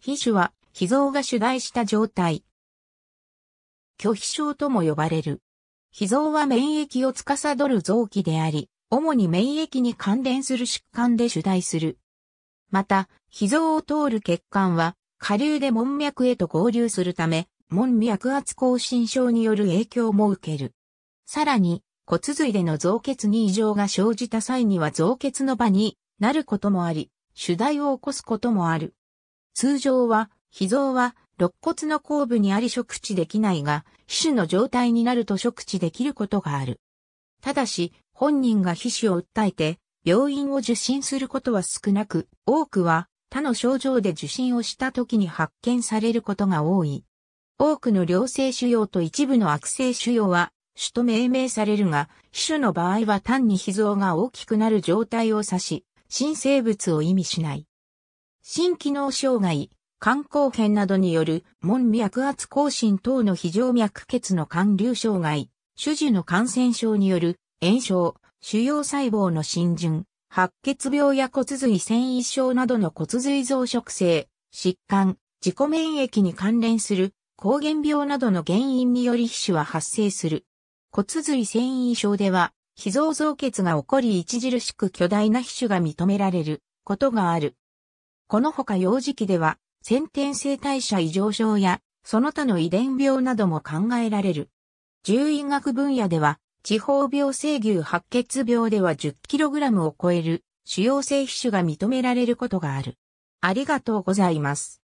皮腫は、脾臓が主題した状態。拒否症とも呼ばれる。脾臓は免疫を司る臓器であり、主に免疫に関連する疾患で主題する。また、脾臓を通る血管は、下流で門脈へと合流するため、門脈圧亢進症による影響も受ける。さらに、骨髄での増血に異常が生じた際には増血の場になることもあり、主題を起こすこともある。通常は、脾臓は、肋骨の後部にあり触知できないが、皮脂の状態になると触知できることがある。ただし、本人が皮脂を訴えて、病院を受診することは少なく、多くは、他の症状で受診をした時に発見されることが多い。多くの良性腫瘍と一部の悪性腫瘍は、種と命名されるが、皮種の場合は単に脾臓が大きくなる状態を指し、新生物を意味しない。新機能障害、肝硬変などによる、門脈圧更新等の非常脈血の肝流障害、種樹の感染症による、炎症、腫瘍細胞の浸潤、白血病や骨髄繊維症などの骨髄増殖性、疾患、自己免疫に関連する、抗原病などの原因により皮脂は発生する。骨髄繊維症では、脾臓増血が起こり著しく巨大な皮脂が認められることがある。このほか幼児期では、先天性代謝異常症や、その他の遺伝病なども考えられる。獣医学分野では、地方病性牛白血病では 10kg を超える主要性皮種が認められることがある。ありがとうございます。